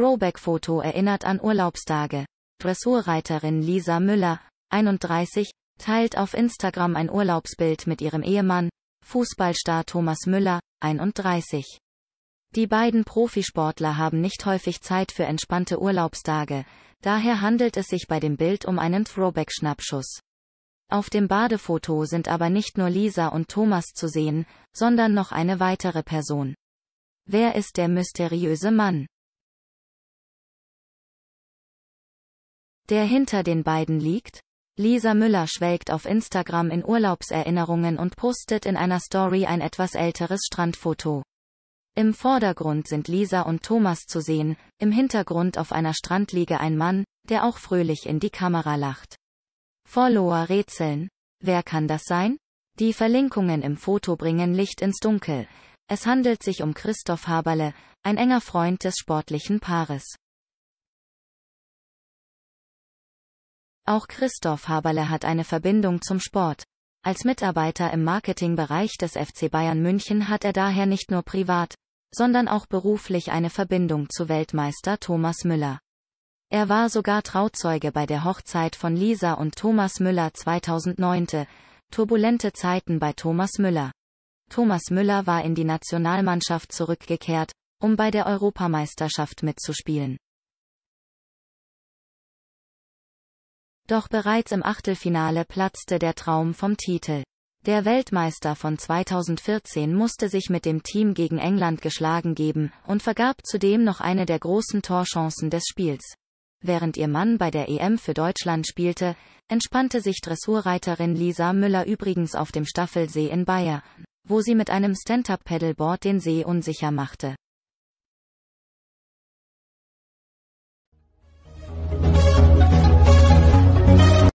Throwback-Foto erinnert an Urlaubstage. Dressurreiterin Lisa Müller, 31, teilt auf Instagram ein Urlaubsbild mit ihrem Ehemann, Fußballstar Thomas Müller, 31. Die beiden Profisportler haben nicht häufig Zeit für entspannte Urlaubstage, daher handelt es sich bei dem Bild um einen Throwback-Schnappschuss. Auf dem Badefoto sind aber nicht nur Lisa und Thomas zu sehen, sondern noch eine weitere Person. Wer ist der mysteriöse Mann? der hinter den beiden liegt? Lisa Müller schwelgt auf Instagram in Urlaubserinnerungen und postet in einer Story ein etwas älteres Strandfoto. Im Vordergrund sind Lisa und Thomas zu sehen, im Hintergrund auf einer Strandliege ein Mann, der auch fröhlich in die Kamera lacht. Follower rätseln. Wer kann das sein? Die Verlinkungen im Foto bringen Licht ins Dunkel. Es handelt sich um Christoph Haberle, ein enger Freund des sportlichen Paares. Auch Christoph Haberle hat eine Verbindung zum Sport. Als Mitarbeiter im Marketingbereich des FC Bayern München hat er daher nicht nur privat, sondern auch beruflich eine Verbindung zu Weltmeister Thomas Müller. Er war sogar Trauzeuge bei der Hochzeit von Lisa und Thomas Müller 2009, turbulente Zeiten bei Thomas Müller. Thomas Müller war in die Nationalmannschaft zurückgekehrt, um bei der Europameisterschaft mitzuspielen. Doch bereits im Achtelfinale platzte der Traum vom Titel. Der Weltmeister von 2014 musste sich mit dem Team gegen England geschlagen geben und vergab zudem noch eine der großen Torchancen des Spiels. Während ihr Mann bei der EM für Deutschland spielte, entspannte sich Dressurreiterin Lisa Müller übrigens auf dem Staffelsee in Bayern, wo sie mit einem Stand-up-Pedalboard den See unsicher machte.